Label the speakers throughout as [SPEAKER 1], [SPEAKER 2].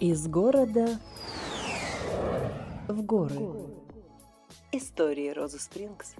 [SPEAKER 1] Из города в горы. Истории Розы Спрингс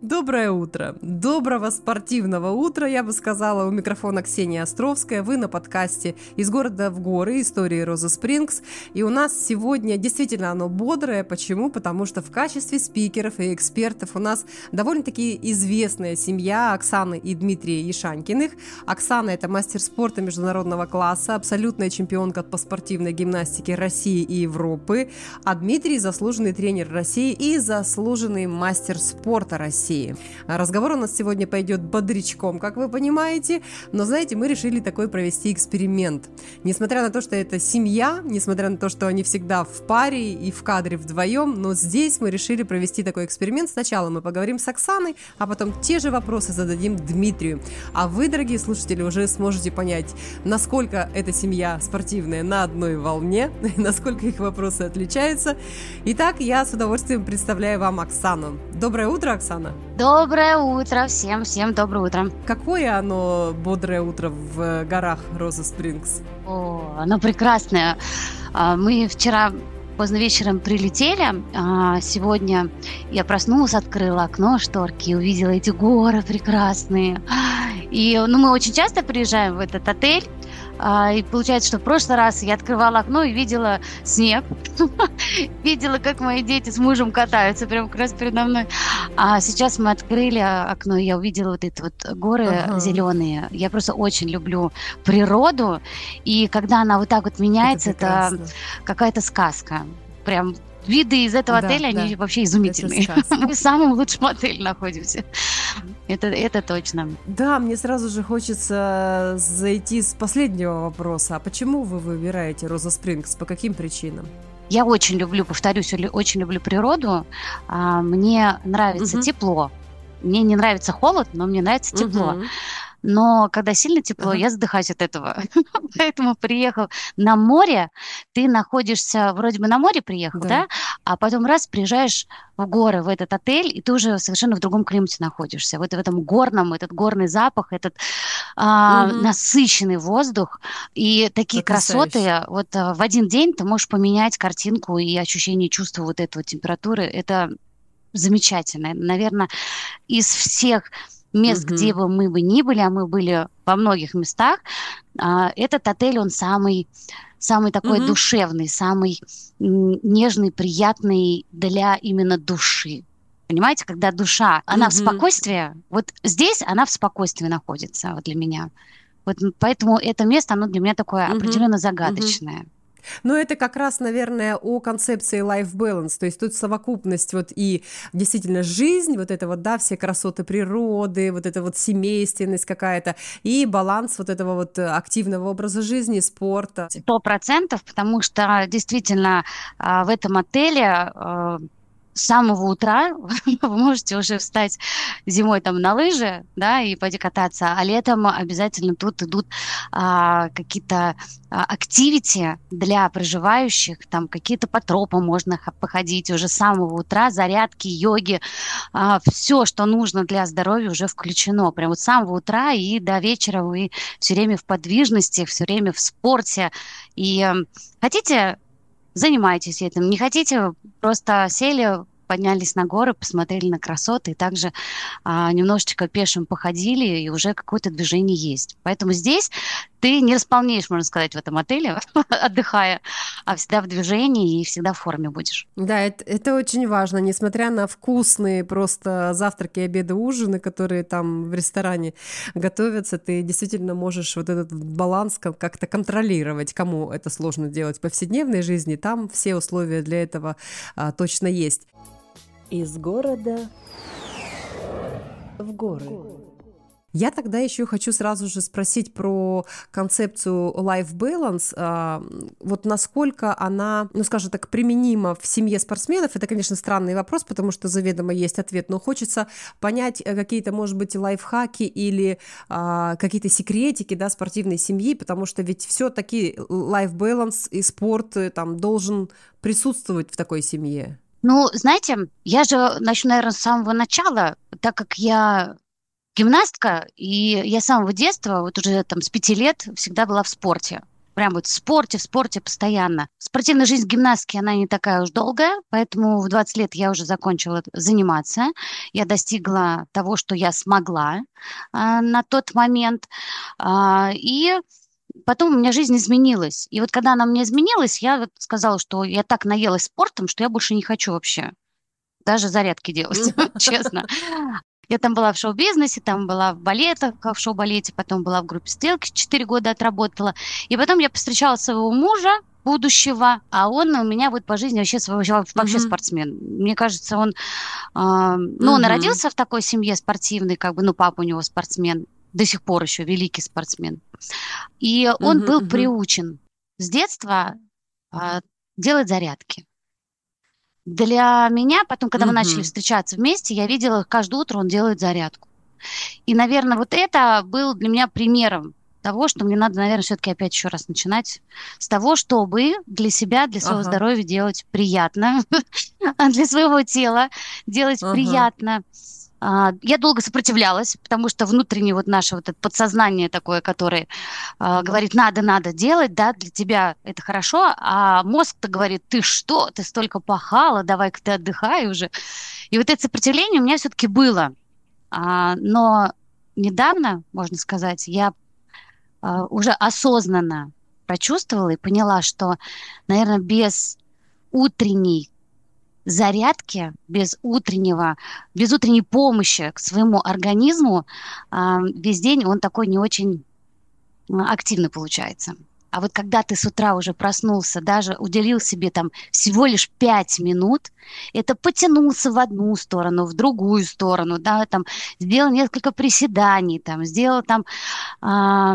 [SPEAKER 1] Доброе утро! Доброго спортивного утра, я бы сказала. У микрофона Ксения Островская. Вы на подкасте «Из города в горы. Истории Розы Спрингс». И у нас сегодня действительно оно бодрое. Почему? Потому что в качестве спикеров и экспертов у нас довольно-таки известная семья Оксаны и Дмитрия Ешанькиных. Оксана – это мастер спорта международного класса, абсолютная чемпионка по спортивной гимнастике России и Европы. А Дмитрий – заслуженный тренер России и заслуженный мастер спорта России. России. А разговор у нас сегодня пойдет бодрячком, как вы понимаете, но, знаете, мы решили такой провести эксперимент. Несмотря на то, что это семья, несмотря на то, что они всегда в паре и в кадре вдвоем, но здесь мы решили провести такой эксперимент. Сначала мы поговорим с Оксаной, а потом те же вопросы зададим Дмитрию. А вы, дорогие слушатели, уже сможете понять, насколько эта семья спортивная на одной волне, насколько их вопросы отличаются. Итак, я с удовольствием представляю вам Оксану. Доброе утро, Оксана! Светлана. Доброе утро всем, всем доброе утро. Какое оно бодрое утро в э, горах Роза Спрингс? О, оно прекрасное.
[SPEAKER 2] А, мы вчера поздно вечером прилетели. А, сегодня я проснулась, открыла окно, шторки, увидела эти горы прекрасные. И ну, мы очень часто приезжаем в этот отель, а, и получается, что в прошлый раз я открывала окно и видела снег, видела, как мои дети с мужем катаются прямо как раз передо мной. А сейчас мы открыли а, окно, и я увидела вот эти вот горы зеленые. Я просто очень люблю природу, и когда она вот так вот меняется, это какая-то сказка. Прям Виды из этого да, отеля, да. они вообще изумительные. Мы в самом лучшем отеле находимся. Это, это точно.
[SPEAKER 1] Да, мне сразу же хочется зайти с последнего вопроса. А почему вы выбираете Роза Спрингс? По каким причинам?
[SPEAKER 2] Я очень люблю, повторюсь, очень люблю природу. А, мне нравится угу. тепло. Мне не нравится холод, но мне нравится тепло. Угу но когда сильно тепло, uh-huh. я задыхаюсь от этого. Поэтому приехал на море, ты находишься, вроде бы на море приехал, да. да, а потом раз приезжаешь в горы, в этот отель, и ты уже совершенно в другом климате находишься. Вот в этом горном, этот горный запах, этот а, угу. насыщенный воздух и такие Потрясающе. красоты. Вот а, в один день ты можешь поменять картинку и ощущение чувства вот этого температуры. Это замечательно. Наверное, из всех мест, угу. где бы мы бы ни были, а мы были во многих местах, а, этот отель, он самый самый такой угу. душевный, самый нежный, приятный для именно души. Понимаете, когда душа, она mm в спокойствии, вот здесь она в спокойствии находится, вот для меня. Вот поэтому это место, оно для меня такое mm определенно загадочное. mm
[SPEAKER 1] но это как раз, наверное, о концепции life balance, то есть тут совокупность вот и действительно жизнь, вот это вот, да, все красоты природы, вот это вот семейственность какая-то и баланс вот этого вот э, активного образа жизни, спорта. Сто процентов, потому
[SPEAKER 2] что действительно а, в этом отеле а, с самого утра вы можете уже встать зимой там на лыжи, да, и пойти кататься, а летом обязательно тут идут а, какие-то а, активити для проживающих, там какие-то по тропам можно походить уже с самого утра, зарядки, йоги, а, все, что нужно для здоровья уже включено, прям вот с самого утра и до вечера вы все время в подвижности, все время в спорте, и эм, хотите занимайтесь этим. Не хотите, просто сели, поднялись на горы, посмотрели на красоты и также а, немножечко пешим походили, и уже какое-то движение есть. Поэтому здесь ты не располнеешь, можно сказать, в этом отеле, отдыхая, а всегда в
[SPEAKER 1] движении и всегда в форме будешь. Да, это, это очень важно, несмотря на вкусные просто завтраки, обеды, ужины, которые там в ресторане готовятся, ты действительно можешь вот этот баланс как-то контролировать, кому это сложно делать в повседневной жизни, там все условия для этого а, точно есть. Из города в горы. Я тогда еще хочу сразу же спросить про концепцию life balance. А, вот насколько она, ну скажем так, применима в семье спортсменов, это, конечно, странный вопрос, потому что заведомо есть ответ, но хочется понять э, какие-то, может быть, лайфхаки или а, какие-то секретики да, спортивной семьи, потому что ведь все-таки life balance и спорт э, там должен присутствовать в такой семье.
[SPEAKER 2] Ну, знаете, я же начну, наверное, с самого начала, так как я гимнастка, и я с самого детства, вот уже там с пяти лет, всегда была в спорте. Прям вот в спорте, в спорте постоянно. Спортивная жизнь гимнастки, она не такая уж долгая, поэтому в 20 лет я уже закончила заниматься. Я достигла того, что я смогла а, на тот момент. А, и потом у меня жизнь изменилась. И вот когда она мне изменилась, я вот сказала, что я так наелась спортом, что я больше не хочу вообще даже зарядки делать, честно. Я там была в шоу-бизнесе, там была в балетах, в шоу-балете, потом была в группе «Стрелки», 4 года отработала. И потом я повстречала своего мужа, будущего, а он у меня вот по жизни вообще, вообще mm-hmm. спортсмен. Мне кажется, он, э, ну, mm-hmm. он родился в такой семье спортивной, как бы, ну, папа у него спортсмен, до сих пор еще великий спортсмен. И он угу, был угу. приучен с детства а, делать зарядки. Для меня, потом, когда угу. мы начали встречаться вместе, я видела, каждое утро он делает зарядку. И, наверное, вот это был для меня примером того, что мне надо, наверное, все-таки опять еще раз начинать с того, чтобы для себя, для своего ага. здоровья делать приятно, а для своего тела делать ага. приятно. А, я долго сопротивлялась, потому что внутреннее вот наше вот это подсознание такое, которое а, говорит, надо, надо делать, да, для тебя это хорошо, а мозг-то говорит, ты что, ты столько пахала, давай-ка ты отдыхай уже. И вот это сопротивление у меня все-таки было. А, но недавно, можно сказать, я уже осознанно прочувствовала и поняла, что, наверное, без утренней зарядки, без утреннего, без утренней помощи к своему организму а, весь день он такой не очень а, активный получается. А вот когда ты с утра уже проснулся, даже уделил себе там всего лишь пять минут, это потянулся в одну сторону, в другую сторону, да, там сделал несколько приседаний, там сделал там а,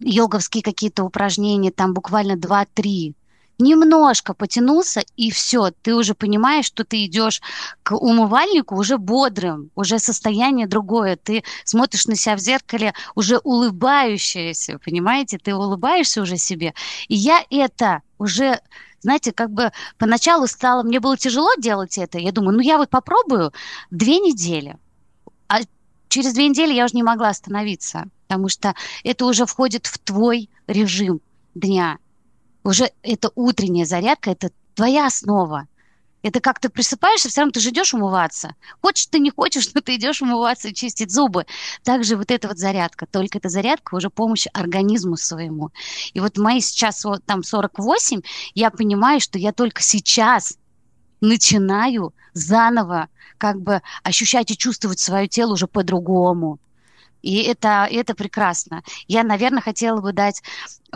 [SPEAKER 2] йоговские какие-то упражнения, там буквально 2-3 немножко потянулся, и все, ты уже понимаешь, что ты идешь к умывальнику уже бодрым, уже состояние другое, ты смотришь на себя в зеркале уже улыбающееся, понимаете, ты улыбаешься уже себе. И я это уже знаете, как бы поначалу стало, мне было тяжело делать это. Я думаю, ну я вот попробую две недели. А через две недели я уже не могла остановиться, потому что это уже входит в твой режим дня уже это утренняя зарядка, это твоя основа. Это как ты просыпаешься, все равно ты же идешь умываться. Хочешь ты, не хочешь, но ты идешь умываться и чистить зубы. Также вот эта вот зарядка. Только эта зарядка уже помощь организму своему. И вот мои сейчас вот там 48, я понимаю, что я только сейчас начинаю заново как бы ощущать и чувствовать свое тело уже по-другому. И это, и это прекрасно. Я, наверное, хотела бы дать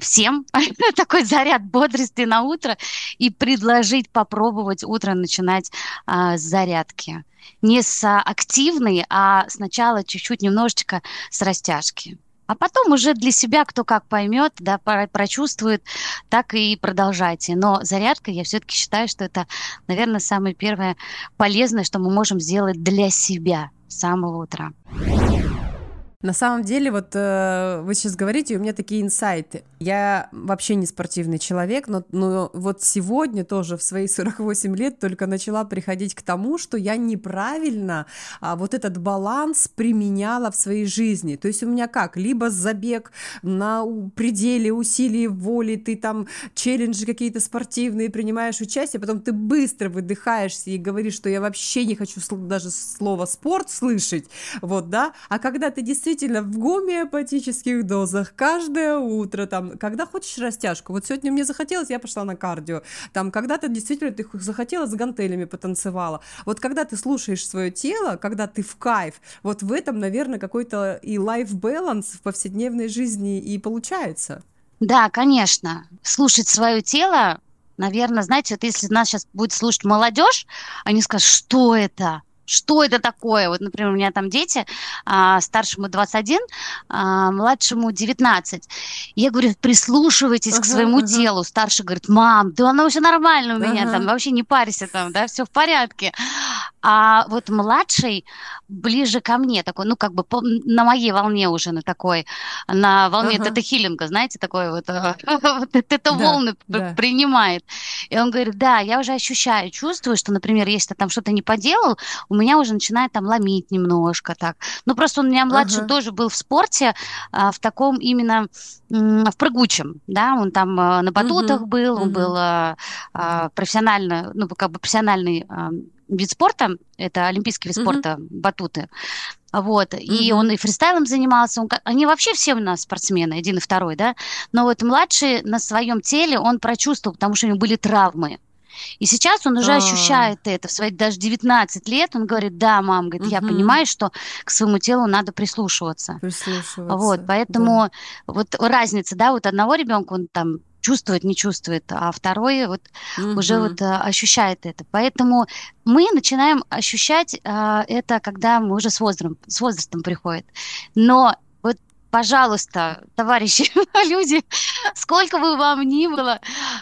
[SPEAKER 2] всем такой заряд бодрости на утро и предложить попробовать утро начинать а, с зарядки. Не с активной, а сначала чуть-чуть немножечко с растяжки. А потом уже для себя, кто как поймет, да, прочувствует, так и продолжайте. Но зарядка, я все-таки считаю, что это, наверное, самое первое полезное, что мы можем
[SPEAKER 1] сделать для себя с самого утра. На самом деле, вот э, вы сейчас говорите, у меня такие инсайты. Я вообще не спортивный человек, но, но вот сегодня тоже в свои 48 лет только начала приходить к тому, что я неправильно а, вот этот баланс применяла в своей жизни. То есть у меня как? Либо забег на пределе усилий воли, ты там челленджи какие-то спортивные принимаешь участие, потом ты быстро выдыхаешься и говоришь, что я вообще не хочу даже слово спорт слышать, вот, да? А когда ты действительно действительно в гомеопатических дозах каждое утро, там, когда хочешь растяжку, вот сегодня мне захотелось, я пошла на кардио, там, когда-то действительно ты захотела с гантелями потанцевала, вот когда ты слушаешь свое тело, когда ты в кайф, вот в этом, наверное, какой-то и лайф-баланс в повседневной жизни и получается.
[SPEAKER 2] Да, конечно. Слушать свое тело, наверное, знаете, вот если нас сейчас будет слушать молодежь, они скажут, что это? что это такое. Вот, например, у меня там дети, а, старшему 21, а, младшему 19. Я говорю, прислушивайтесь uh-huh, к своему uh-huh. телу. Старший говорит, мам, да оно все нормально у меня uh-huh. там, вообще не парься там, да, все в порядке. А вот младший ближе ко мне, такой, ну, как бы по, на моей волне уже, на такой, на волне uh-huh. тета-хиллинга, знаете, такой вот, э, это волны принимает. И он говорит, да, я уже ощущаю, чувствую, что, например, если ты там что-то не поделал, у меня уже начинает там ломить немножко так. Ну, просто он у меня младший ага. тоже был в спорте, а, в таком именно, в прыгучем, да, он там э, а, на батутах угу. был, угу. он был а, профессионально, ну, как бы профессиональный а, вид спорта, это олимпийский вид спорта, mm-hmm. батуты. Вот, mm-hmm. и он и фристайлом занимался, он, они вообще все у нас спортсмены, один и второй, да, но вот младший на своем теле он прочувствовал, потому что у него были травмы, и сейчас он уже А-а-а. ощущает это. В свои даже 19 лет он говорит, да, мам, говорит, я понимаю, что к своему телу надо прислушиваться. Прислушиваться. Вот, поэтому да. вот разница, да, вот одного ребенка он там чувствует, не чувствует, а второй вот угу. Mm-hmm. уже вот э, ощущает это. Поэтому мы начинаем ощущать э, это, когда мы уже с возрастом, с возрастом приходит. Но пожалуйста, товарищи, люди, сколько бы вам ни было,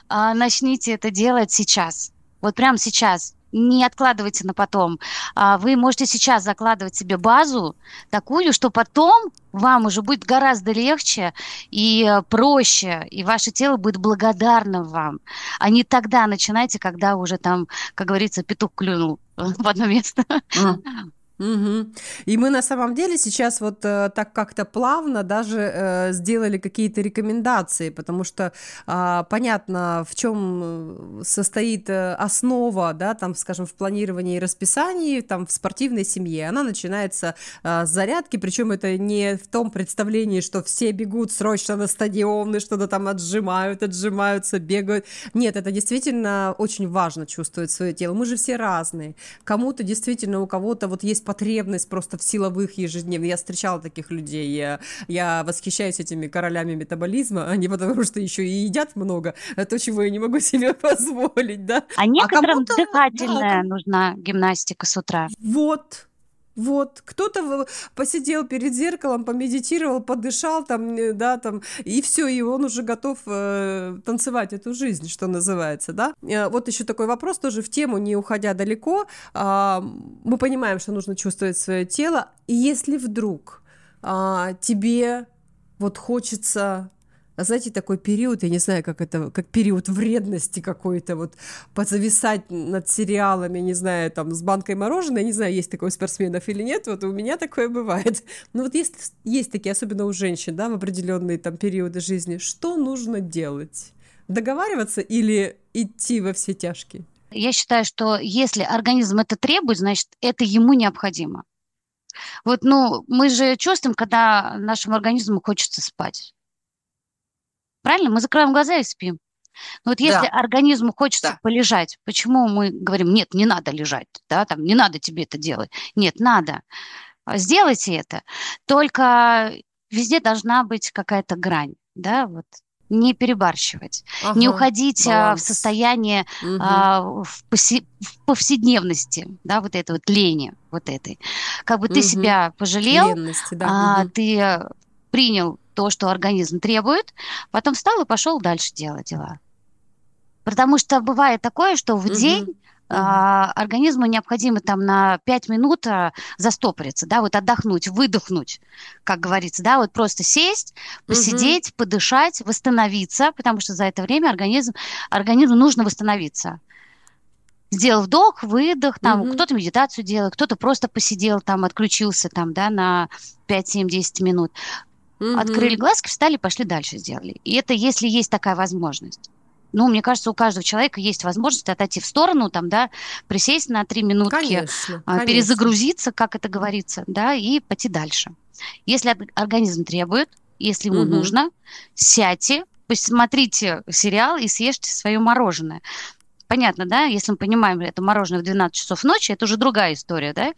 [SPEAKER 2] а, начните это делать сейчас. Вот прямо сейчас. Не откладывайте на потом. А, вы можете сейчас закладывать себе базу такую, что потом вам уже будет гораздо легче и э, проще, и ваше тело будет благодарно вам. А не тогда начинайте, когда уже там, как говорится, петух клюнул в одно место. Mm.
[SPEAKER 1] Угу. И мы на самом деле сейчас вот э, так как-то плавно даже э, сделали какие-то рекомендации, потому что э, понятно, в чем э, состоит э, основа, да, там, скажем, в планировании и расписании, там, в спортивной семье. Она начинается э, с зарядки, причем это не в том представлении, что все бегут срочно на стадионы, что-то там отжимают, отжимаются, бегают. Нет, это действительно очень важно чувствовать свое тело. Мы же все разные. Кому-то действительно, у кого-то вот есть есть потребность просто в силовых ежедневно. Я встречала таких людей, я, я восхищаюсь этими королями метаболизма, они потому что еще и едят много, а то, чего я не могу себе позволить, да. А, а некоторым а дыхательная да,
[SPEAKER 2] нужна гимнастика с утра.
[SPEAKER 1] Вот, вот, кто-то посидел перед зеркалом, помедитировал, подышал там, э, да, там, и все, и он уже готов э, танцевать эту жизнь, что называется, да. Э, вот еще такой вопрос, тоже в тему, не уходя далеко. Э, мы понимаем, что нужно чувствовать свое тело, и если вдруг э, тебе вот хочется а знаете, такой период, я не знаю, как это, как период вредности какой-то, вот подзависать над сериалами, не знаю, там, с банкой мороженого, не знаю, есть такой у спортсменов или нет, вот у меня такое бывает. Но ну, вот есть, есть такие, особенно у женщин, да, в определенные там периоды жизни, что нужно делать? Договариваться или идти во все тяжкие?
[SPEAKER 2] Я считаю, что если организм это требует, значит, это ему необходимо. Вот, ну, мы же чувствуем, когда нашему организму хочется спать. Правильно? Мы закрываем глаза и спим. Но вот если да. организму хочется да. полежать, почему мы говорим, нет, не надо лежать, да, там, не надо тебе это делать. Нет, надо. А сделайте это. Только везде должна быть какая-то грань, да, вот не перебарщивать, ага, не уходить баланс. в состояние угу. а, в, а, поси- в повседневности, да, вот этой вот лени, вот этой. Как бы ты угу. себя пожалел, да. а, угу. ты э, принял то, что организм требует, потом встал и пошел дальше делать дела. Потому что бывает такое, что в угу. день а, организму необходимо там на 5 минут а, застопориться, да, вот отдохнуть, выдохнуть, как говорится, да, вот просто сесть, посидеть, угу. подышать, восстановиться, потому что за это время организм, организму нужно восстановиться. Сделал вдох, выдох, там угу. кто-то медитацию делает, кто-то просто посидел, там отключился там, да, на 5-7-10 минут. Угу. Открыли глазки, встали, пошли дальше сделали. И это если есть такая возможность ну, мне кажется, у каждого человека есть возможность отойти в сторону, там, да, присесть на три минутки, конечно, а, конечно. перезагрузиться, как это говорится, да, и пойти дальше. Если организм требует, если ему угу. нужно, сядьте, посмотрите сериал и съешьте свое мороженое. Понятно, да, если мы понимаем, это мороженое в 12 часов ночи, это уже другая история, да,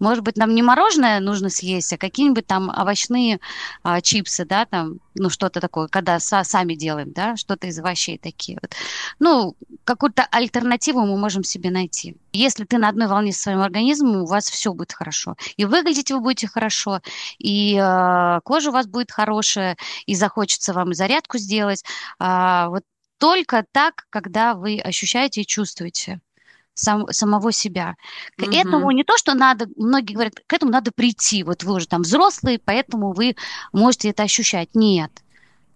[SPEAKER 2] может быть, нам не мороженое нужно съесть, а какие-нибудь там овощные а, чипсы, да, там, ну, что-то такое, когда са- сами делаем, да, что-то из овощей такие вот. Ну, какую-то альтернативу мы можем себе найти. Если ты на одной волне со своим организмом, у вас все будет хорошо. И выглядеть вы будете хорошо, и э, кожа у вас будет хорошая, и захочется вам и зарядку сделать. Э, вот только так, когда вы ощущаете и чувствуете сам, самого себя. К угу. этому не то, что надо, многие говорят, к этому надо прийти. Вот вы уже там взрослые, поэтому вы можете это
[SPEAKER 1] ощущать. Нет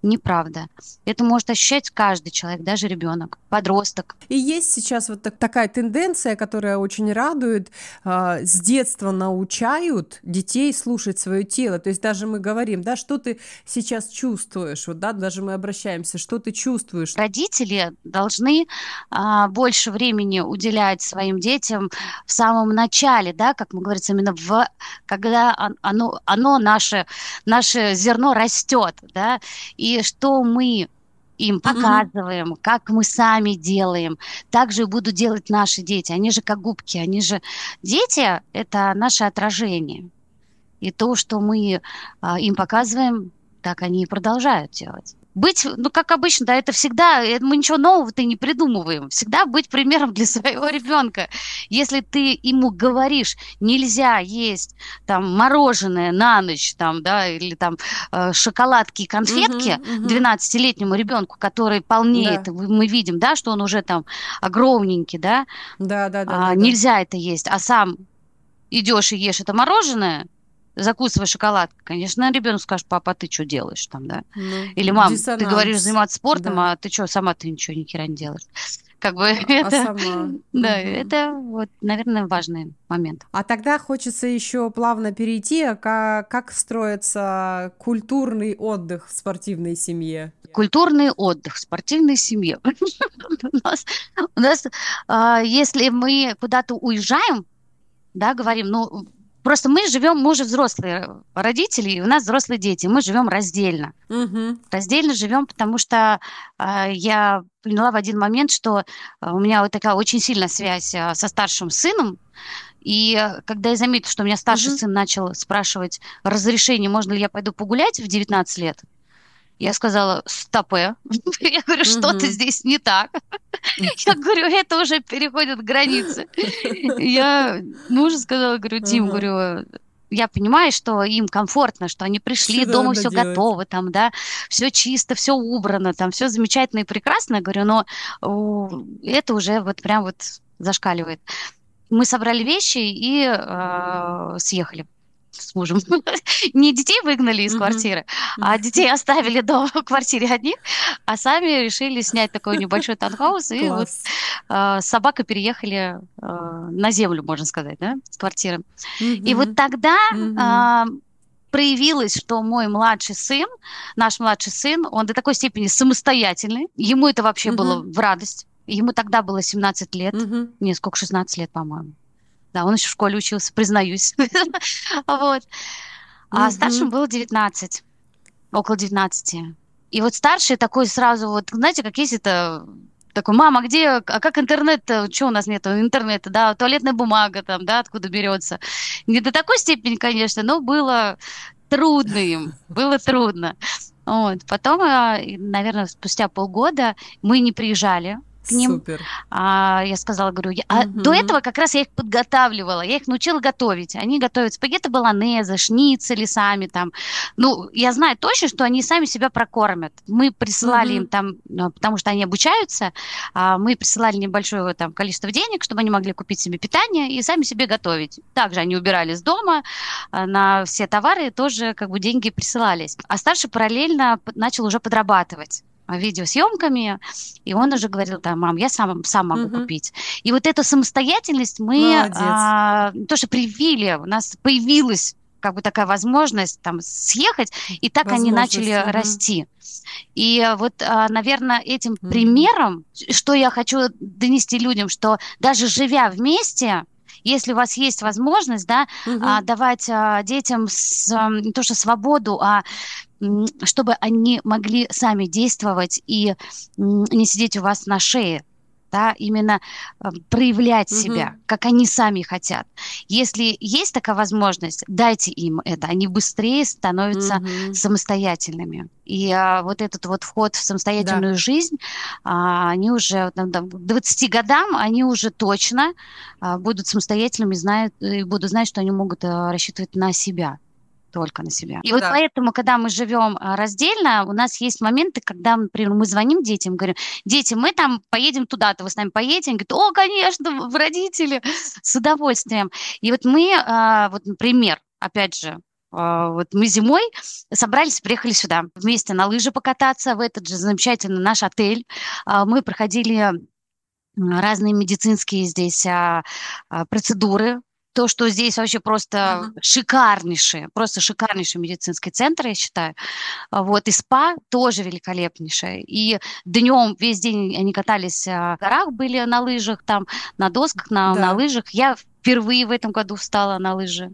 [SPEAKER 1] неправда. Это может ощущать каждый человек, даже ребенок, подросток. И есть сейчас вот так, такая тенденция, которая очень радует. Э, с детства научают детей слушать свое тело. То есть даже мы говорим, да, что ты сейчас чувствуешь, вот, да, даже мы обращаемся, что ты чувствуешь. Родители должны
[SPEAKER 2] э, больше времени уделять своим детям в самом начале, да, как мы говорится, именно в, когда оно, оно наше, наше зерно растет, да, и и что мы им показываем, mm-hmm. как мы сами делаем. Также будут делать наши дети. Они же как губки, они же дети это наше отражение. И то, что мы э, им показываем, так они и продолжают делать быть, ну, как обычно, да, это всегда, э, мы ничего нового-то не придумываем. Всегда быть примером для своего ребенка. Если ты ему говоришь, нельзя есть там мороженое на ночь, там, да, или там э, шоколадки и конфетки угу, угу. 12-летнему ребенку, который полнеет, да. мы видим, да, что он уже там огромненький, да, да, да, да, а, да, да. нельзя это есть, а сам идешь и ешь это мороженое, закусывая шоколад, конечно, ребенок скажет, папа, а ты что делаешь там, да? Ну, Или мам, диссонанс. ты говоришь заниматься спортом, да. а ты что, сама ты ничего ни хера не делаешь.
[SPEAKER 1] Как бы
[SPEAKER 3] а, это, сама. да,
[SPEAKER 1] угу. это вот, наверное, важный момент. А тогда хочется еще плавно перейти, как, как строится культурный отдых в спортивной семье. Культурный отдых в спортивной семье.
[SPEAKER 2] у нас, а, если мы куда-то уезжаем, да, говорим, ну, Просто мы живем, мы уже взрослые родители, и у нас взрослые дети, мы живем раздельно. Угу. Раздельно живем, потому что э, я поняла в один момент, что а, у меня вот такая очень сильная связь э, со старшим сыном, и когда я заметила, что у меня старший угу. сын начал спрашивать разрешение, можно ли я пойду погулять в 19 лет, я сказала, стопе. Я говорю, что-то mm-hmm. здесь не так. Я говорю, это уже переходит границы. Я мужу ну, сказала, говорю, Дим, говорю, я понимаю, что им комфортно, что они пришли, все дома все делать. готово, там, да, все чисто, все убрано, там, все замечательно и прекрасно, говорю, но это уже вот прям вот зашкаливает. Мы собрали вещи и э, съехали с мужем не детей выгнали из квартиры, а детей оставили дома в квартире одних, а сами решили снять такой небольшой таунхаус и вот э, с собакой переехали э, на землю, можно сказать, да, с квартиры. И вот тогда а, проявилось, что мой младший сын, наш младший сын, он до такой степени самостоятельный, ему это вообще было в радость. Ему тогда было 17 лет, не сколько, 16 лет, по-моему. Да, он еще в школе учился, признаюсь. Вот. А старшим было 19, около 19. И вот старший такой сразу, вот знаете, как есть это такой, мама, где, а как интернет, э, что у нас нет интернета, да, туалетная бумага там, да, откуда берется. Не до такой степени, конечно, но было трудно им, было трудно. Вот. Потом, э, наверное, спустя полгода мы не приезжали, к ним. Супер. А, я сказала, говорю, я... а угу. до этого как раз я их подготавливала, я их научила готовить. Они готовят спагетти баланеза, шницели сами там. Ну, я знаю точно, что они сами себя прокормят. Мы присылали угу. им там, э, потому что они обучаются, а мы присылали небольшое там количество денег, чтобы они могли купить себе питание и сами себе готовить. Также они убирали с дома, э, на все товары тоже как бы деньги присылались. А старший параллельно начал уже подрабатывать. А, видеосъемками, и он уже говорил, да, мам, я сам, сам могу угу. купить. И вот эту самостоятельность мы а, тоже привили, у нас появилась как бы такая возможность там съехать, и так они начали угу. расти. И вот, а, наверное, этим угу. примером, что я хочу донести людям, что даже живя вместе, если у вас есть возможность, да, угу. давать детям с, не то что свободу, а чтобы они могли сами действовать и не сидеть у вас на шее, да, именно э, проявлять угу. себя, как они сами хотят. Если есть такая возможность, дайте им это, они быстрее становятся угу. самостоятельными. И а, вот этот вот вход в самостоятельную да. жизнь, а, они уже там, там, к 20 годам, они уже точно а, будут самостоятельными, знают и будут знать, что они могут а, рассчитывать на себя только на себя. И ну да. вот поэтому, когда мы живем а, раздельно, у нас есть моменты, когда, например, мы звоним детям, говорим, дети, мы там поедем туда-то, вы с нами поедете? Они говорят, о, конечно, в родители, с удовольствием. И вот мы, а, вот, например, опять же, а, вот мы зимой собрались, приехали сюда вместе на лыжи покататься в этот же замечательный наш отель. Мы проходили разные медицинские здесь а, а, процедуры, то, что здесь вообще просто uh-huh. шикарнейшие, просто шикарнейший медицинский центр, я считаю. А вот, и спа тоже великолепнейшее. И днем весь день они катались а, в горах, были на лыжах, там, на досках, на, да. на лыжах. Я впервые в этом году встала на лыжи.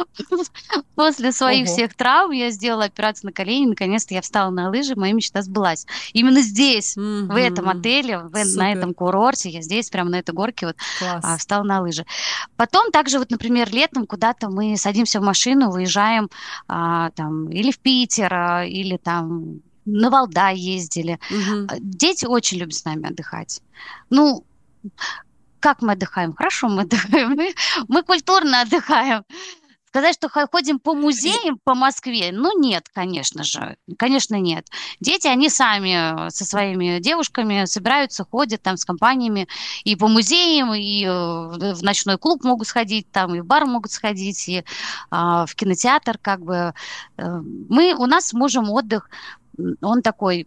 [SPEAKER 2] После своих всех травм я сделала операцию на колени, наконец-то я встала на лыжи, моя мечта сбылась. Именно здесь, в этом отеле, на этом курорте, я здесь, прямо на этой горке вот а, встала на лыжи. Потом также вот, например, летом куда-то мы садимся в машину, выезжаем а, там или в Питер, а, или там на Валдай ездили. Дети очень любят с нами отдыхать. Ну, как мы отдыхаем? Хорошо, мы отдыхаем. Мы, мы культурно отдыхаем. Сказать, что ходим по музеям по Москве, ну нет, конечно же, конечно нет. Дети, они сами э, со своими девушками собираются, ходят там с компаниями и по музеям, и э, в ночной клуб могут сходить, там и в бар могут сходить, и а, в кинотеатр как бы. Э, мы, у нас с мужем отдых, он такой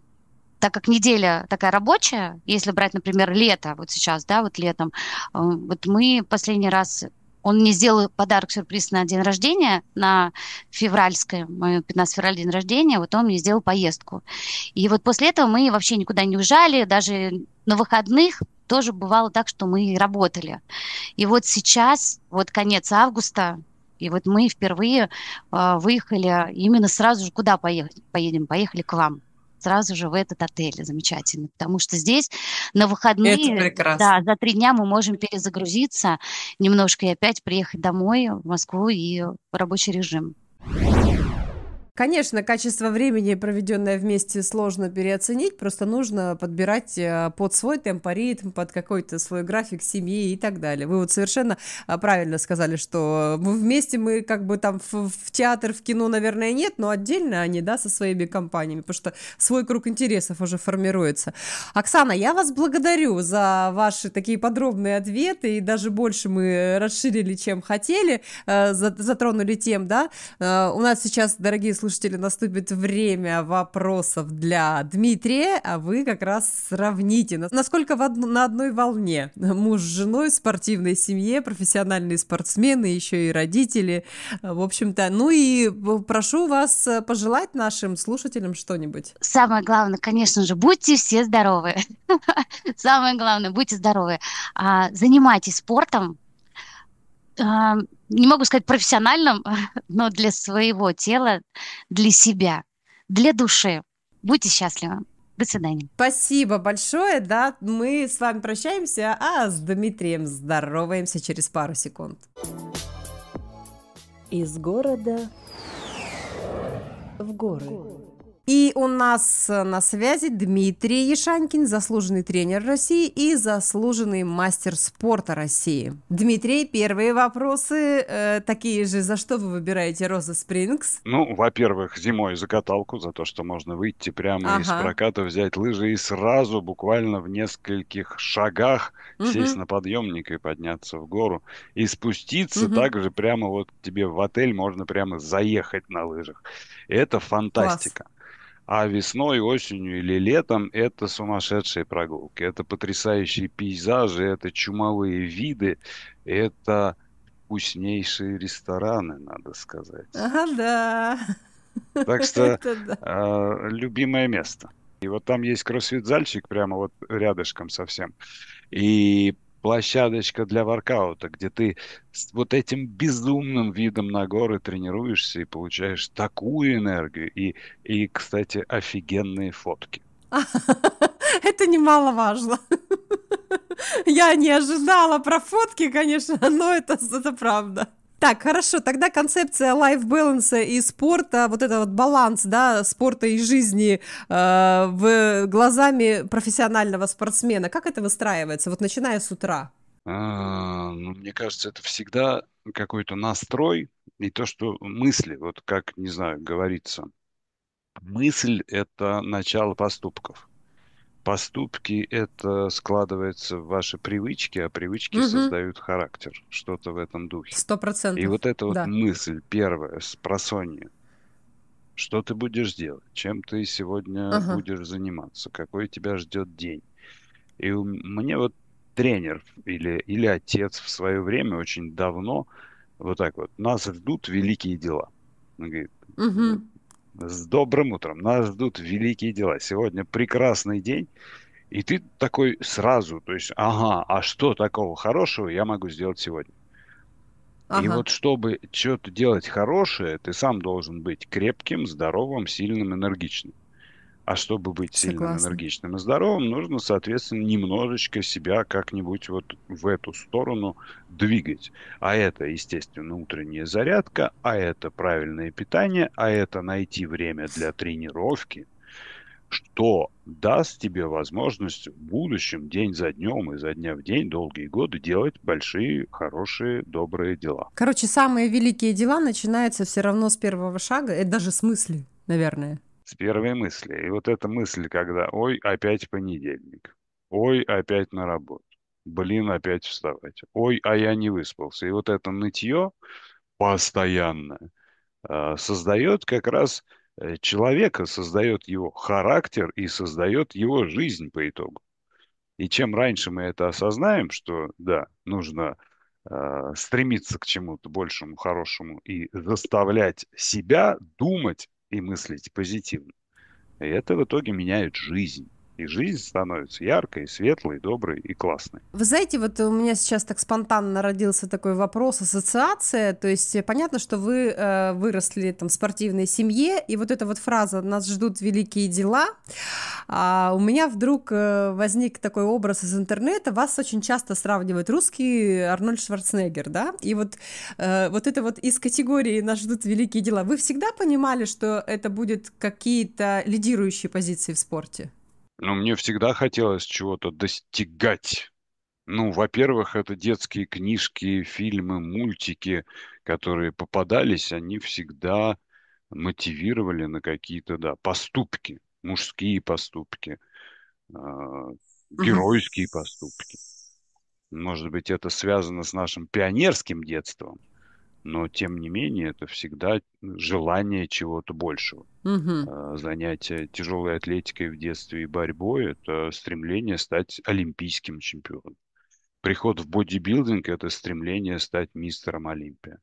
[SPEAKER 2] так как неделя такая рабочая, если брать, например, лето, вот сейчас, да, вот летом, э, вот мы последний раз он мне сделал подарок-сюрприз на день рождения, на февральское, мое 15 февраля день рождения, вот он мне сделал поездку. И вот после этого мы вообще никуда не уезжали, даже на выходных тоже бывало так, что мы работали. И вот сейчас, вот конец августа, и вот мы впервые э, выехали именно сразу же куда поехать, поедем? Поехали к вам сразу же в этот отель замечательный, потому что здесь на выходные да, за три дня мы можем перезагрузиться немножко и опять приехать домой в Москву и в рабочий режим.
[SPEAKER 1] Конечно, качество времени, проведенное вместе, сложно переоценить, просто нужно подбирать э, под свой темпоритм, под какой-то свой график семьи и так далее. Вы вот совершенно а, правильно сказали, что э, вместе мы как бы там в, в театр, в кино, наверное, нет, но отдельно они, да, со своими компаниями, потому что свой круг интересов уже формируется. Оксана, я вас благодарю за ваши такие подробные ответы, и даже больше мы расширили, чем хотели, э, затронули тем, да. У нас сейчас, дорогие слушатели, слушатели, наступит время вопросов для Дмитрия, а вы как раз сравните, насколько в од... на одной волне муж с женой, спортивной семье, профессиональные спортсмены, еще и родители, в общем-то. Ну и э, прошу вас э, пожелать нашим слушателям что-нибудь. Самое главное, конечно же, будьте все здоровы.
[SPEAKER 2] Самое главное, будьте здоровы. А, занимайтесь спортом, а, не могу сказать профессиональном, но для своего тела, для себя, для души. Будьте счастливы.
[SPEAKER 1] До свидания. Спасибо большое, да. Мы с вами прощаемся, а с Дмитрием здороваемся через пару секунд. Из города в горы. И у нас э, на связи Дмитрий Яшанькин, заслуженный тренер России и заслуженный мастер спорта России. Дмитрий, первые вопросы э, такие же. За что вы выбираете Роза Спрингс?
[SPEAKER 3] Ну, во-первых, зимой за каталку, за то, что можно выйти прямо ага. из проката, взять лыжи и сразу, буквально в нескольких шагах, угу. сесть на подъемник и подняться в гору. И спуститься угу. также прямо вот тебе в отель можно прямо заехать на лыжах. Это фантастика. Класс. А весной, осенью или летом это сумасшедшие прогулки, это потрясающие пейзажи, это чумовые виды, это вкуснейшие рестораны, надо сказать.
[SPEAKER 1] А да. Так что да.
[SPEAKER 3] Э, любимое место. И вот там есть кроссфит-зальчик прямо вот рядышком совсем. И площадочка для воркаута, где ты с вот этим безумным видом на горы тренируешься и получаешь такую энергию. И, и кстати, офигенные фотки.
[SPEAKER 1] Это немаловажно. Я не ожидала про фотки, конечно, но это, это правда. Так, хорошо, тогда концепция life баланса и спорта, вот этот вот баланс, да, спорта и жизни э, в глазами профессионального спортсмена, как это выстраивается, вот начиная с утра?
[SPEAKER 3] А, ну, мне кажется, это всегда какой-то настрой и то, что мысли, вот как, не знаю, говорится, мысль – это начало поступков поступки это складывается в ваши привычки, а привычки угу. создают характер, что-то в этом духе. Сто
[SPEAKER 1] процентов. И вот эта вот да.
[SPEAKER 3] мысль первая с просонья. Что ты будешь делать? Чем ты сегодня угу. будешь заниматься? Какой тебя ждет день? И у, мне вот тренер или, или отец в свое время очень давно вот так вот, нас ждут великие дела. Он говорит, угу. С добрым утром. Нас ждут великие дела. Сегодня прекрасный день. И ты такой сразу, то есть, ага, а что такого хорошего я могу сделать сегодня? Ага. И вот чтобы что-то делать хорошее, ты сам должен быть крепким, здоровым, сильным, энергичным. А чтобы быть Согласна. сильным, энергичным и здоровым, нужно, соответственно, немножечко себя как-нибудь вот в эту сторону двигать. А это, естественно, утренняя зарядка, а это правильное питание, а это найти время для тренировки, что даст тебе возможность в будущем день за днем и за дня в день долгие годы делать большие, хорошие, добрые дела.
[SPEAKER 1] Короче, самые великие дела начинаются все равно с первого шага, это даже с мысли, наверное
[SPEAKER 3] с первой мысли. И вот эта мысль, когда «Ой, опять понедельник», «Ой, опять на работу», «Блин, опять вставать», «Ой, а я не выспался». И вот это нытье постоянное а, создает как раз э, человека, создает его характер и создает его жизнь по итогу. И чем раньше мы это осознаем, что да, нужно э, стремиться к чему-то большему, хорошему и заставлять себя думать и мыслить позитивно. И это в итоге меняет жизнь и жизнь становится яркой, светлой, доброй и классной.
[SPEAKER 1] Вы знаете, вот у меня сейчас так спонтанно родился такой вопрос, ассоциация, то есть э, понятно, что вы э, выросли там в спортивной семье, и вот эта вот фраза «нас ждут великие дела», а у меня вдруг э, возник такой образ из интернета, вас очень часто сравнивают русский Арнольд Шварценеггер, да, и вот, э, вот это вот из категории «нас ждут великие дела», вы всегда понимали, что это будет какие-то лидирующие позиции в спорте?
[SPEAKER 3] Но ну, мне всегда хотелось чего-то достигать. Ну, во-первых, это детские книжки, фильмы, мультики, которые попадались, они всегда мотивировали на какие-то, да, поступки, мужские поступки, э, геройские поступки. Может быть, это связано с нашим пионерским детством но тем не менее это всегда желание чего-то большего. Угу. А, Занятие тяжелой атлетикой в детстве и борьбой – это стремление стать олимпийским чемпионом. Приход в бодибилдинг – это стремление стать мистером Олимпия.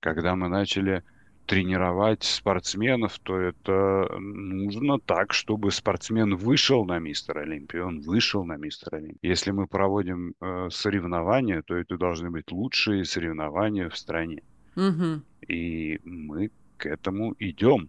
[SPEAKER 3] Когда мы начали тренировать спортсменов, то это нужно так, чтобы спортсмен вышел на мистер Олимпии, он вышел на мистер Олимпии. Если мы проводим э, соревнования, то это должны быть лучшие соревнования в стране. Угу. И мы к этому идем.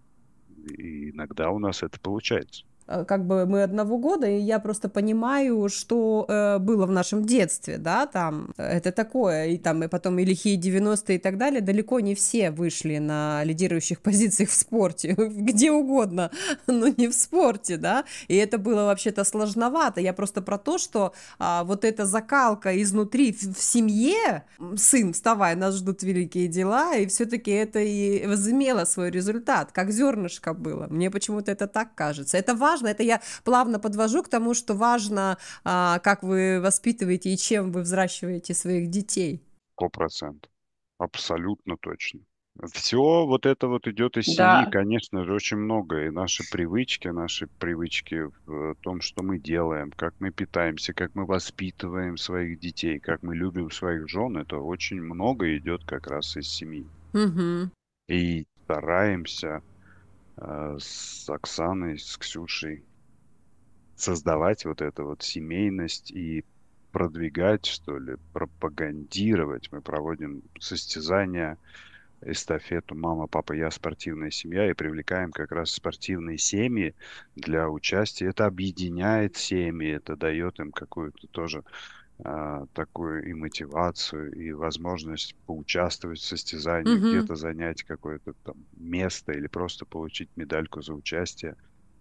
[SPEAKER 3] И иногда у нас это получается.
[SPEAKER 1] Э, как бы мы одного года, и я просто понимаю, что э, было в нашем детстве, да, там, это такое, и там, и потом и лихие 90-е и так далее, далеко не все вышли на лидирующих позициях в спорте, где угодно, но не в спорте, да, и это было вообще-то сложновато, я просто про то, что а, вот эта закалка изнутри в, в семье, сын, вставай, нас ждут великие дела, и все-таки это и возымело свой результат, как зернышко было, мне почему-то это так кажется, это важно, важно. Это я плавно подвожу к тому, что важно, а, как вы воспитываете и чем вы взращиваете своих детей.
[SPEAKER 3] Сто процентов. Абсолютно точно. Все вот это вот идет из семьи, да. конечно же, очень много. И наши привычки, наши привычки в э, том, что мы делаем, как мы питаемся, как мы воспитываем своих детей, как мы любим своих жен, это очень много идет как раз из семьи. Угу. И стараемся Э, с Оксаной, с Ксюшей создавать вот эту вот семейность и продвигать, что ли, пропагандировать. Мы проводим состязания, эстафету «Мама, папа, я спортивная семья» и привлекаем как раз спортивные семьи для участия. Это объединяет семьи, это дает им какую-то тоже а, такую и мотивацию, и возможность поучаствовать в состязании, угу. где-то занять какое-то там место или просто получить медальку за участие.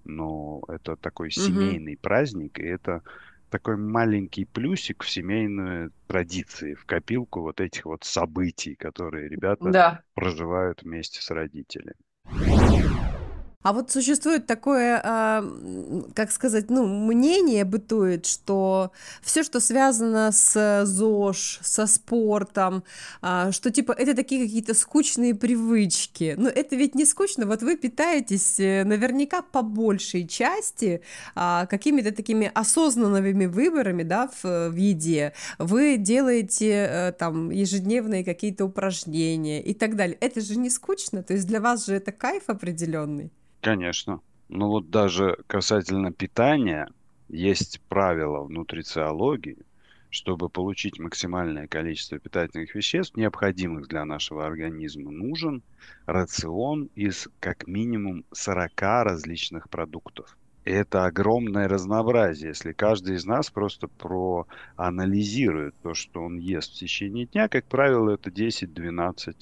[SPEAKER 3] Но это такой семейный угу. праздник, и это такой маленький плюсик в семейную традиции, в копилку вот этих вот событий, которые ребята да. проживают вместе с родителями.
[SPEAKER 1] А вот существует такое, э, как сказать, ну, мнение бытует, что все, что связано с э, ЗОЖ, со спортом, э, что типа это такие какие-то скучные привычки. Но это ведь не скучно. Вот вы питаетесь э, наверняка по большей части э, какими-то такими осознанными выборами, да, в, в еде. Вы делаете э, там ежедневные какие-то упражнения и так далее. Это же не скучно. То есть для вас же это кайф определенный.
[SPEAKER 3] Конечно. Ну вот даже касательно питания, есть правила внутрициологии, чтобы получить максимальное количество питательных веществ, необходимых для нашего организма, нужен рацион из как минимум 40 различных продуктов. И это огромное разнообразие. Если каждый из нас просто проанализирует то, что он ест в течение дня, как правило, это 10-12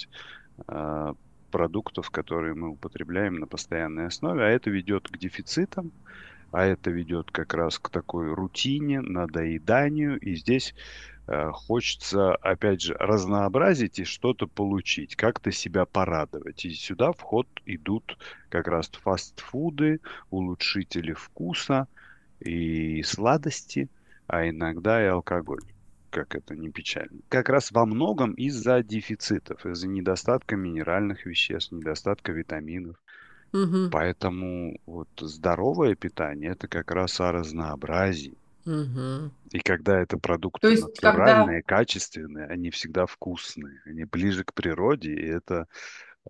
[SPEAKER 3] э, продуктов, которые мы употребляем на постоянной основе, а это ведет к дефицитам, а это ведет как раз к такой рутине, надоеданию, и здесь э, хочется, опять же, разнообразить и что-то получить, как-то себя порадовать. И сюда в ход идут как раз фастфуды, улучшители вкуса и сладости, а иногда и алкоголь как это не печально. Как раз во многом из-за дефицитов, из-за недостатка минеральных веществ, недостатка витаминов. Угу. Поэтому вот здоровое питание это как раз о разнообразии.
[SPEAKER 1] Угу.
[SPEAKER 3] И когда это продукты То есть, натуральные, когда... качественные, они всегда вкусные, они ближе к природе, и это,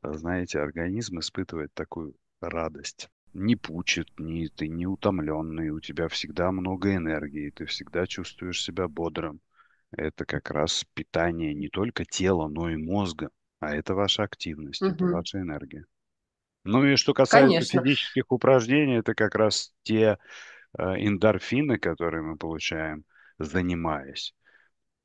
[SPEAKER 3] э, знаете, организм испытывает такую радость. Не пучит, не, ты не утомленный, у тебя всегда много энергии, ты всегда чувствуешь себя бодрым это как раз питание не только тела, но и мозга. А это ваша активность, угу. это ваша энергия. Ну и что касается Конечно. физических упражнений, это как раз те э, эндорфины, которые мы получаем, занимаясь.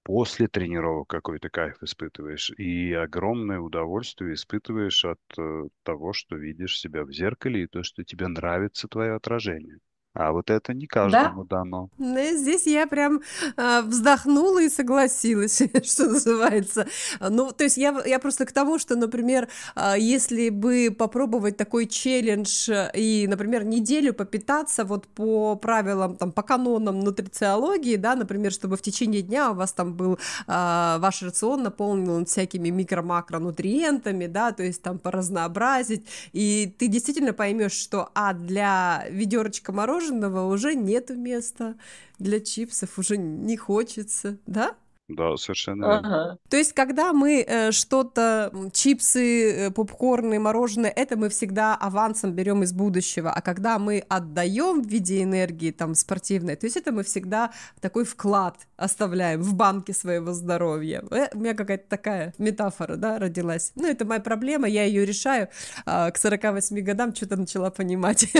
[SPEAKER 3] После тренировок какой-то кайф испытываешь и огромное удовольствие испытываешь от э, того, что видишь себя в зеркале и то, что тебе нравится твое отражение. А вот это не каждому да? дано.
[SPEAKER 1] Ну, здесь я прям э, вздохнула и согласилась, что называется. Ну, то есть я, я просто к тому, что, например, э, если бы попробовать такой челлендж э, и, например, неделю попитаться вот по правилам, там, по канонам нутрициологии, да, например, чтобы в течение дня у вас там был э, ваш рацион наполнен всякими микро-макронутриентами, да, то есть там поразнообразить, и ты действительно поймешь, что, а, для ведерочка мороженого мороженого уже нет места, для чипсов уже не хочется, да?
[SPEAKER 3] Да, совершенно ага.
[SPEAKER 1] То есть, когда мы э, что-то, чипсы, э, попкорны, мороженое, это мы всегда авансом берем из будущего, а когда мы отдаем в виде энергии там спортивной, то есть это мы всегда такой вклад оставляем в банке своего здоровья. Э, у меня какая-то такая метафора, да, родилась. Ну, это моя проблема, я ее решаю. А к 48 годам что-то начала понимать.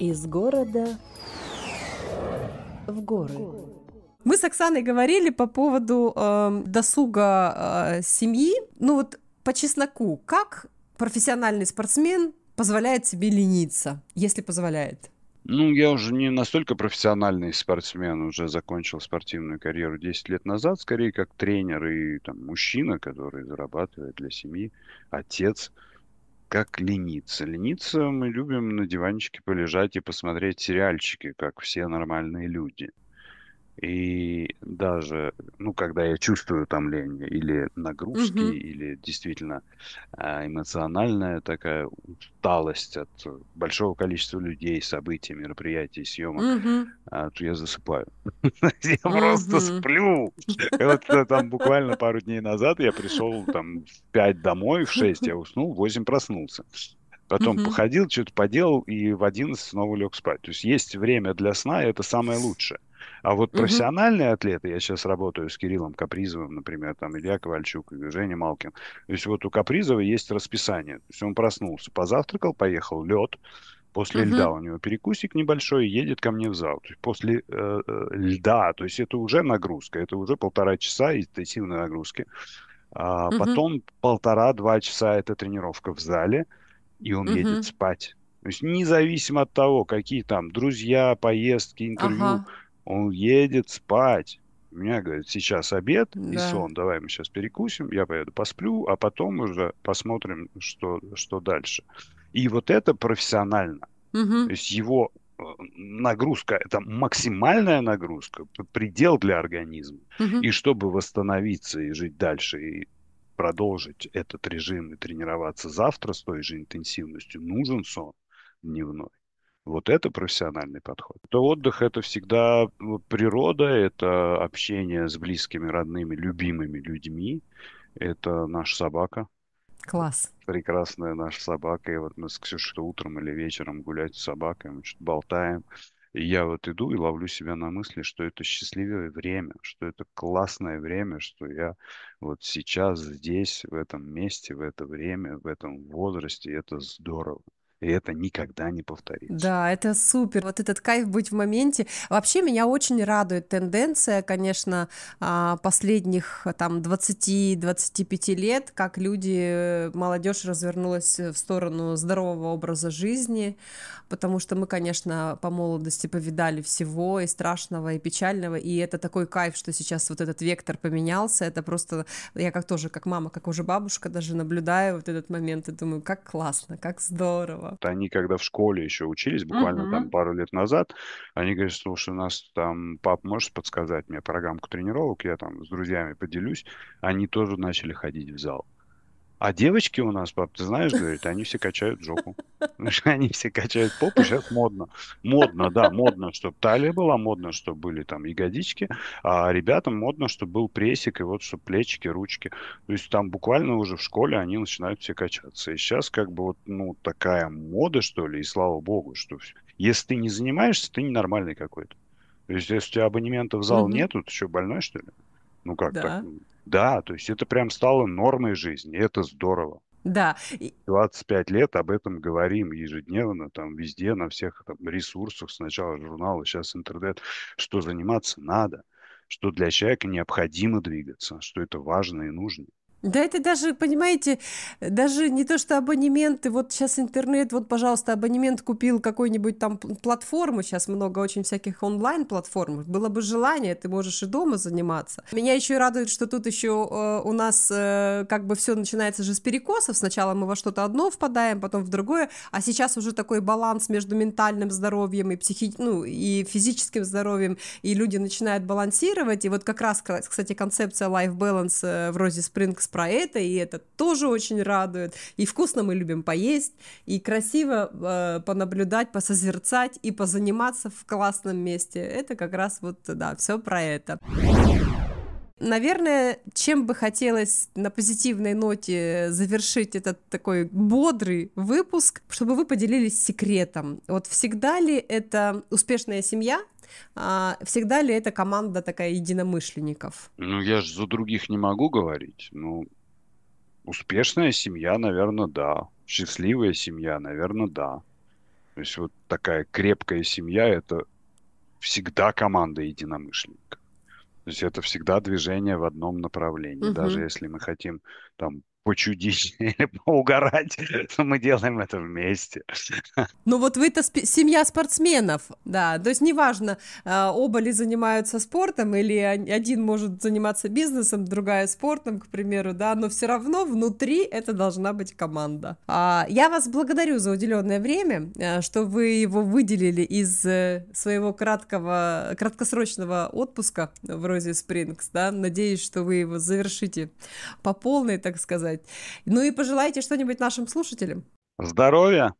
[SPEAKER 1] Из города в горы. Мы с Оксаной говорили по поводу э, досуга э, семьи. Ну вот по чесноку, как профессиональный спортсмен позволяет себе лениться, если позволяет?
[SPEAKER 3] Ну, я уже не настолько профессиональный спортсмен, уже закончил спортивную карьеру 10 лет назад, скорее как тренер и там, мужчина, который зарабатывает для семьи, отец как лениться. Лениться мы любим на диванчике полежать и посмотреть сериальчики, как все нормальные люди. И даже, ну, когда я чувствую там лень или нагрузки, угу. или действительно а, эмоциональная такая усталость от большого количества людей, событий, мероприятий, съемок, угу. то я засыпаю. Я просто сплю. Вот э, там буквально пару дней назад я пришел там в 5 домой, в 6 я уснул, в 8 проснулся. Потом угу. походил, что-то поделал и в 11 снова лег спать. То есть есть время для сна, и это самое лучшее. А вот угу. профессиональные атлеты, я сейчас работаю с Кириллом Капризовым, например, там Илья Ковальчук, Женя Малкин. То есть вот у Капризова есть расписание. То есть он проснулся, позавтракал, поехал лед, После uh льда у него перекусик небольшой, едет ко мне в зал. То есть после э, э льда, то есть это уже нагрузка, это уже полтора часа интенсивной нагрузки. А uh Потом полтора-два часа это тренировка в зале, и он uh едет спать. То есть независимо от того, какие там друзья, поездки, интервью, ага. Он едет спать. У меня, говорит, сейчас обед да. и сон. Давай мы сейчас перекусим, я поеду посплю, а потом уже посмотрим, что, что дальше. И вот это профессионально. Угу. То есть его э, нагрузка, это максимальная нагрузка, предел для организма. Угу. И чтобы восстановиться и жить дальше, и продолжить этот режим и тренироваться завтра с той же интенсивностью, нужен сон дневной. Вот это профессиональный подход. То отдых – это всегда ну, природа, это общение с близкими, родными, любимыми людьми. Это наша собака, Класс. Прекрасная наша собака. И вот мы с Ксюшей утром или вечером гулять с собакой, мы что-то болтаем. И я вот иду и ловлю себя на мысли, что это счастливое время, что это классное время, что я вот сейчас здесь, в этом месте, в это время, в этом возрасте, это здорово и это никогда не
[SPEAKER 1] повторится. Да, это супер. Вот этот кайф быть в моменте. Вообще меня очень радует тенденция, конечно, а, последних там 20-25 лет, как люди, молодежь развернулась в сторону здорового образа жизни, потому что мы, конечно, по молодости повидали всего и страшного, и печального, и это такой кайф, что сейчас вот этот вектор поменялся, это просто, я как тоже, как мама, как уже бабушка даже наблюдаю вот этот момент и думаю, как классно, как здорово.
[SPEAKER 3] Они когда в школе еще учились, буквально uh-huh. там пару лет назад, они говорят, слушай, у нас там, пап, можешь подсказать мне программку тренировок, я там с друзьями поделюсь. Они тоже начали ходить в зал. А девочки у нас, пап, ты знаешь, говорит, они все качают жопу. Они все качают попу, сейчас модно. Модно, да, модно, чтобы талия была, модно, чтобы были там ягодички, а ребятам модно, чтобы был прессик, и вот чтобы плечики, ручки. То есть там буквально уже в школе они начинают все качаться. И сейчас как бы вот, ну, такая мода, что ли, и слава богу, что если ты не занимаешься, ты ненормальный какой-то. То есть если у тебя абонемента в зал mm-hmm. нету, ты что, больной, что ли? Ну как да. так? Да, то есть это прям стало нормой жизни, это здорово. Да. 25 лет об этом говорим ежедневно, там везде, на всех там, ресурсах, сначала журналы, сейчас интернет, что заниматься надо, что для человека необходимо двигаться, что это важно и нужно.
[SPEAKER 1] Да это даже, понимаете, даже не то, что абонементы, вот сейчас интернет, вот, пожалуйста, абонемент купил какой-нибудь там платформу сейчас много очень всяких онлайн-платформ, было бы желание, ты можешь и дома заниматься. Меня еще радует, что тут еще э, у нас э, как бы все начинается же с перекосов, сначала мы во что-то одно впадаем, потом в другое, а сейчас уже такой баланс между ментальным здоровьем и, психи... ну, и физическим здоровьем, и люди начинают балансировать, и вот как раз, кстати, концепция Life Balance э, в Розе Спрингс про это, и это тоже очень радует. И вкусно мы любим поесть, и красиво э, понаблюдать, посозерцать и позаниматься в классном месте. Это как раз вот, да, все про это. Наверное, чем бы хотелось на позитивной ноте завершить этот такой бодрый выпуск, чтобы вы поделились секретом. Вот всегда ли это успешная семья, а, всегда ли эта команда такая единомышленников?
[SPEAKER 3] Ну, я же за других не могу говорить. Ну, успешная семья, наверное, да. Счастливая семья, наверное, да. То есть вот такая крепкая семья – это всегда команда единомышленников. То есть это всегда движение в одном направлении. Угу. Даже если мы хотим там почудить или поугарать, то мы делаем это вместе.
[SPEAKER 1] Ну вот вы-то спи- семья спортсменов, да, то есть неважно, а, оба ли занимаются спортом, или один может заниматься бизнесом, другая спортом, к примеру, да, но все равно внутри это должна быть команда. А, я вас благодарю за уделенное время, э, что вы его выделили из э, своего краткого, краткосрочного отпуска в Розе Спрингс, да, надеюсь, что вы его завершите по полной, так сказать, ну и пожелайте что-нибудь нашим слушателям.
[SPEAKER 3] Здоровья!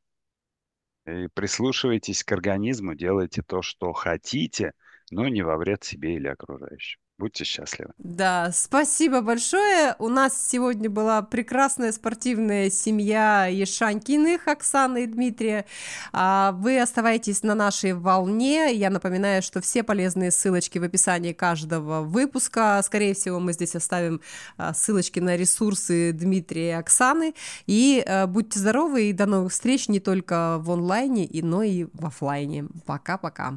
[SPEAKER 3] И прислушивайтесь к организму, делайте то, что хотите, но не во вред себе или окружающим. Будьте счастливы.
[SPEAKER 1] Да, спасибо большое. У нас сегодня была прекрасная спортивная семья Ешанькиных, Оксаны и Дмитрия. А, вы оставайтесь на нашей волне. Я напоминаю, что все полезные ссылочки в описании каждого выпуска. Скорее всего, мы здесь оставим а, ссылочки на ресурсы Дмитрия и Оксаны. И а, будьте здоровы и до новых встреч не только в онлайне, но и в офлайне. Пока-пока.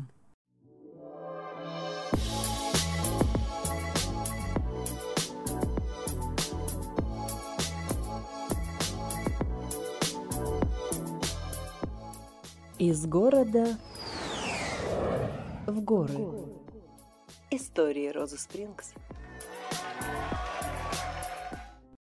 [SPEAKER 1] Из города в горы. Истории Розы Спрингс.